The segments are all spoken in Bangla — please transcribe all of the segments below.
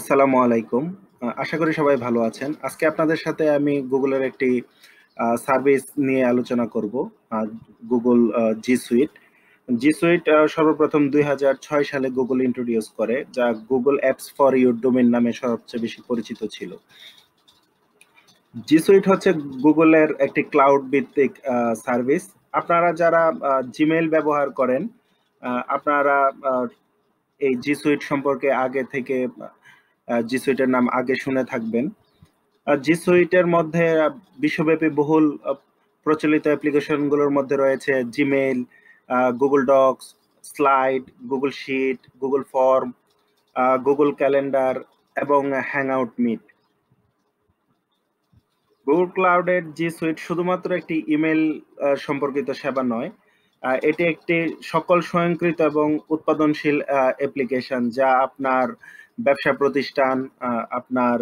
আসসালামু আলাইকুম আশা করি সবাই ভালো আছেন আজকে আপনাদের সাথে আমি গুগলের একটি সার্ভিস নিয়ে আলোচনা করব Google G Suite G Suite সর্বপ্রথম দুই সালে গুগল ইন্ট্রোডিউস করে যা Google apps for your domain নামে সবচেয়ে বেশি পরিচিত ছিল জি সুইট হচ্ছে গুগলের একটি ক্লাউড ভিত্তিক সার্ভিস আপনারা যারা জিমেল ব্যবহার করেন আপনারা এই জি সুইট সম্পর্কে আগে থেকে জি সুইটের নাম আগে শুনে থাকবেন জি সুইটের মধ্যে বিশ্বব্যাপী বহুল প্রচলিত অ্যাপ্লিকেশনগুলোর মধ্যে রয়েছে Gmail Google docs slide Google sheet Google form Google calendar এবং হ্যাং আউট মিট গুগল ক্লাউডের জি সুইট শুধুমাত্র একটি ইমেল সম্পর্কিত সেবা নয় এটি একটি সকল স্বয়ংকৃত এবং উৎপাদনশীল অ্যাপ্লিকেশন যা আপনার ব্যবসা প্রতিষ্ঠান আপনার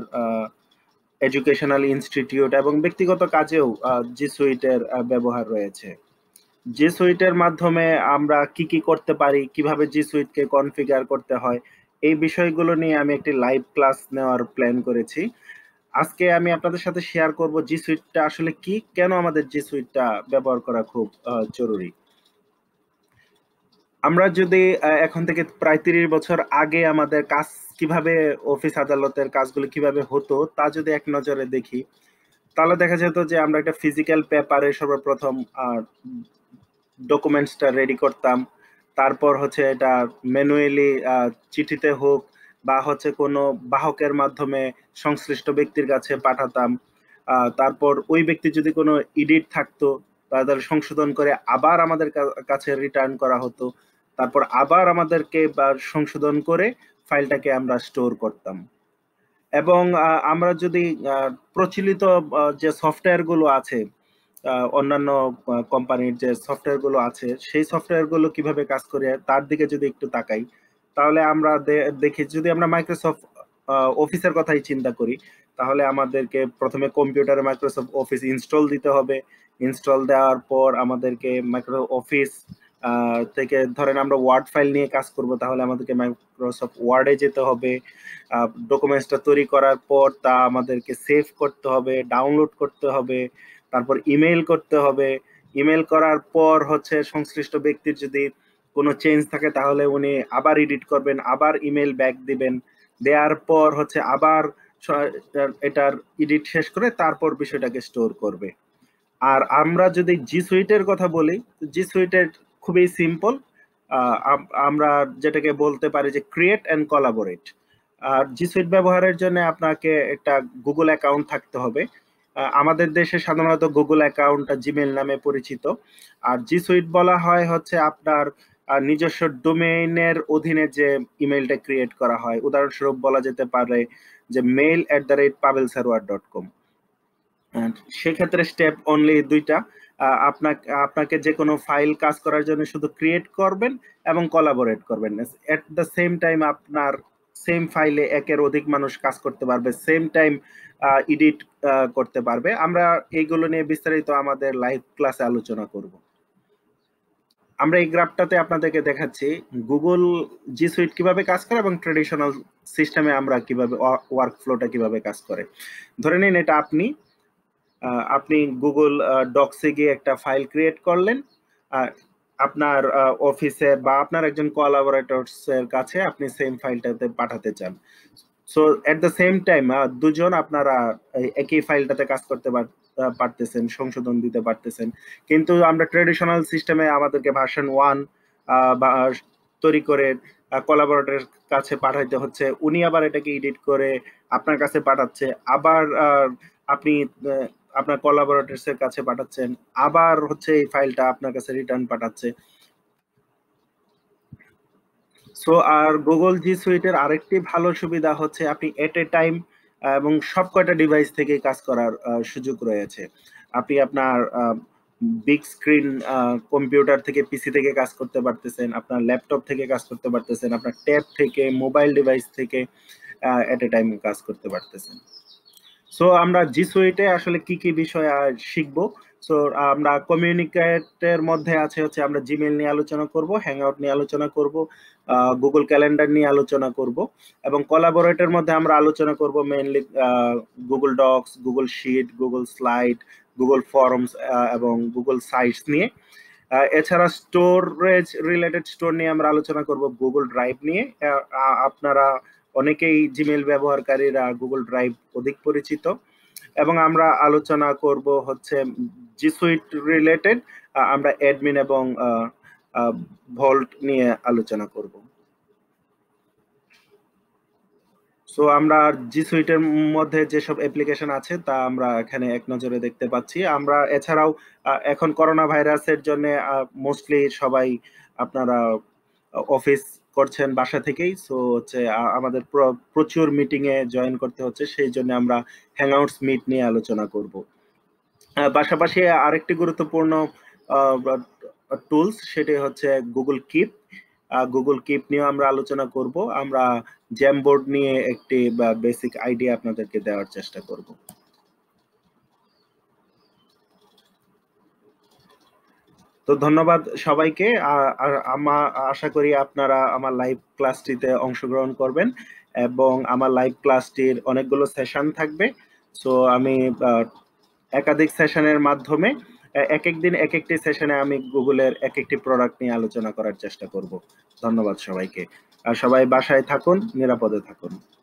এডুকেশনাল ইনস্টিটিউট এবং ব্যক্তিগত কাজেও জি সুইটের ব্যবহার রয়েছে জি সুইটের মাধ্যমে আমরা কি কি করতে পারি কিভাবে জি সুইটকে কনফিগার করতে হয় এই বিষয়গুলো নিয়ে আমি একটি লাইভ ক্লাস নেওয়ার প্ল্যান করেছি আজকে আমি আপনাদের সাথে শেয়ার করব জি সুইটটা আসলে কি কেন আমাদের জি সুইটটা ব্যবহার করা খুব জরুরি আমরা যদি এখন থেকে প্রায় তিরিশ বছর আগে আমাদের কাজ কিভাবে অফিস আদালতের কাজগুলো কিভাবে হতো তা যদি এক নজরে দেখি তাহলে দেখা যেত যে আমরা একটা ফিজিক্যাল পেপারে সর্বপ্রথম ডকুমেন্টসটা রেডি করতাম তারপর হচ্ছে এটা ম্যানুয়ালি চিঠিতে হোক বা হচ্ছে কোনো বাহকের মাধ্যমে সংশ্লিষ্ট ব্যক্তির কাছে পাঠাতাম তারপর ওই ব্যক্তি যদি কোনো ইডিট থাকতো তাদের সংশোধন করে আবার আমাদের কাছে রিটার্ন করা হতো তারপর আবার আমাদেরকে সংশোধন করে ফাইলটাকে আমরা স্টোর করতাম এবং আমরা যদি প্রচলিত যে সফটওয়্যারগুলো আছে অন্যান্য কোম্পানির যে সফটওয়্যারগুলো আছে সেই সফটওয়্যারগুলো কিভাবে কাজ করে তার দিকে যদি একটু তাকাই তাহলে আমরা দেখি যদি আমরা মাইক্রোসফট অফিসের কথাই চিন্তা করি তাহলে আমাদেরকে প্রথমে কম্পিউটারে মাইক্রোসফট অফিস ইনস্টল দিতে হবে ইনস্টল দেওয়ার পর আমাদেরকে মাইক্রোসফট অফিস থেকে ধরেন আমরা ওয়ার্ড ফাইল নিয়ে কাজ করব তাহলে আমাদেরকে মাইক্রোসফট ওয়ার্ডে যেতে হবে ডকুমেন্টসটা তৈরি করার পর তা আমাদেরকে সেভ করতে হবে ডাউনলোড করতে হবে তারপর ইমেল করতে হবে ইমেল করার পর হচ্ছে সংশ্লিষ্ট ব্যক্তির যদি কোনো চেঞ্জ থাকে তাহলে উনি আবার এডিট করবেন আবার ইমেল ব্যাক দিবেন দেওয়ার পর হচ্ছে আবার এটার এডিট শেষ করে তারপর বিষয়টাকে স্টোর করবে আর আমরা যদি জি সুইটের কথা বলি জি সুইটের খুবই সিম্পল আমরা যেটাকে বলতে পারি যে ক্রিয়েট অ্যান্ড কলাবোরেট আর জি সুইট ব্যবহারের জন্য আপনাকে একটা গুগল অ্যাকাউন্ট থাকতে হবে আমাদের দেশে সাধারণত গুগল অ্যাকাউন্টটা জিমেল নামে পরিচিত আর জি সুইট বলা হয় হচ্ছে আপনার নিজস্ব ডোমেইনের অধীনে যে ইমেলটা ক্রিয়েট করা হয় উদাহরণস্বরূপ বলা যেতে পারে যে mail at the rate Pabel Sarwar dot com সেক্ষেত্রে স্টেপ অনলি দুইটা আপনাকে আপনাকে যে কোনো ফাইল কাজ করার জন্য শুধু ক্রিয়েট করবেন এবং কলাবোরেট করবেন অ্যাট দ্য সেম টাইম আপনার সেম ফাইলে একের অধিক মানুষ কাজ করতে পারবে সেম টাইম এডিট করতে পারবে আমরা এইগুলো নিয়ে বিস্তারিত আমাদের লাইভ ক্লাসে আলোচনা করব আমরা এই গ্রাফটাতে আপনাদেরকে দেখাচ্ছি গুগল জি সুইট কিভাবে কাজ করে এবং ট্রেডিশনাল সিস্টেমে আমরা কিভাবে ওয়ার্ক ফ্লোটা কিভাবে কাজ করে ধরে নিন এটা আপনি আপনি গুগল ডকসে গিয়ে একটা ফাইল ক্রিয়েট করলেন আপনার অফিসের বা আপনার একজন কোলাবোরেটরসের কাছে আপনি সেম ফাইলটাতে পাঠাতে চান so at the same time দুজন আপনারা একই ফাইলটাতে কাজ করতে পারতেছেন সংশোধন দিতে পারতেছেন কিন্তু আমরা ট্রেডিশনাল সিস্টেমে আমাদেরকে ভার্সন ওয়ান বা তৈরি করে কোলাবোরেটরের কাছে পাঠাইতে হচ্ছে উনি আবার এটাকে এডিট করে আপনার কাছে পাঠাচ্ছে আবার আপনি আপনার কলাবোরেটরস এর কাছে পাঠাচ্ছেন আবার হচ্ছে এই ফাইলটা আপনার কাছে রিটার্ন পাঠাচ্ছে সো আর গুগল জি এর আরেকটি ভালো সুবিধা হচ্ছে আপনি এট এ টাইম এবং সব কয়টা ডিভাইস থেকে কাজ করার সুযোগ রয়েছে আপনি আপনার বিগ স্ক্রিন কম্পিউটার থেকে পিসি থেকে কাজ করতে পারতেছেন আপনার ল্যাপটপ থেকে কাজ করতে পারতেছেন আপনার ট্যাব থেকে মোবাইল ডিভাইস থেকে এট এ টাইম কাজ করতে পারতেছেন সো আমরা জিসুইটে আসলে কি কি বিষয় শিখব সো আমরা কমিউনিকেটের মধ্যে আছে হচ্ছে আমরা জিমেল নিয়ে আলোচনা করব হ্যাং আউট নিয়ে আলোচনা করব গুগল ক্যালেন্ডার নিয়ে আলোচনা করব এবং কলাবোরেটের মধ্যে আমরা আলোচনা করব mainly Google docs Google sheet Google slide Google forms এবং গুগল সাইটস নিয়ে এছাড়া স্টোরেজ রিলেটেড স্টোর নিয়ে আমরা আলোচনা করব গুগল ড্রাইভ নিয়ে আপনারা অনেকেই জিমেল ব্যবহারকারীরা গুগল ড্রাইভ অধিক পরিচিত এবং আমরা আলোচনা করব হচ্ছে জি সুইট রিলেটেড আমরা অ্যাডমিন এবং ভল্ট নিয়ে আলোচনা করব সো আমরা জি সুইটের মধ্যে যেসব অ্যাপ্লিকেশন আছে তা আমরা এখানে এক নজরে দেখতে পাচ্ছি আমরা এছাড়াও এখন করোনা ভাইরাসের জন্য মোস্টলি সবাই আপনারা অফিস করছেন বাসা থেকেই সো হচ্ছে আমাদের প্রচুর মিটিং এ জয়েন করতে হচ্ছে সেই জন্য আমরা হ্যাংআউটস মিট নিয়ে আলোচনা করব পাশাপাশি আরেকটি গুরুত্বপূর্ণ টুলস সেটি হচ্ছে গুগল কিপ গুগল কিপ নিয়ে আমরা আলোচনা করব আমরা জ্যাম বোর্ড নিয়ে একটি বেসিক আইডিয়া আপনাদেরকে দেওয়ার চেষ্টা করব তো ধন্যবাদ সবাইকে আমার আশা করি আপনারা আমার লাইভ ক্লাসটিতে অংশগ্রহণ করবেন এবং আমার লাইভ ক্লাসটির অনেকগুলো সেশন থাকবে সো আমি একাধিক সেশনের মাধ্যমে এক একদিন এক একটি সেশনে আমি গুগলের এক একটি প্রোডাক্ট নিয়ে আলোচনা করার চেষ্টা করব ধন্যবাদ সবাইকে আর সবাই বাসায় থাকুন নিরাপদে থাকুন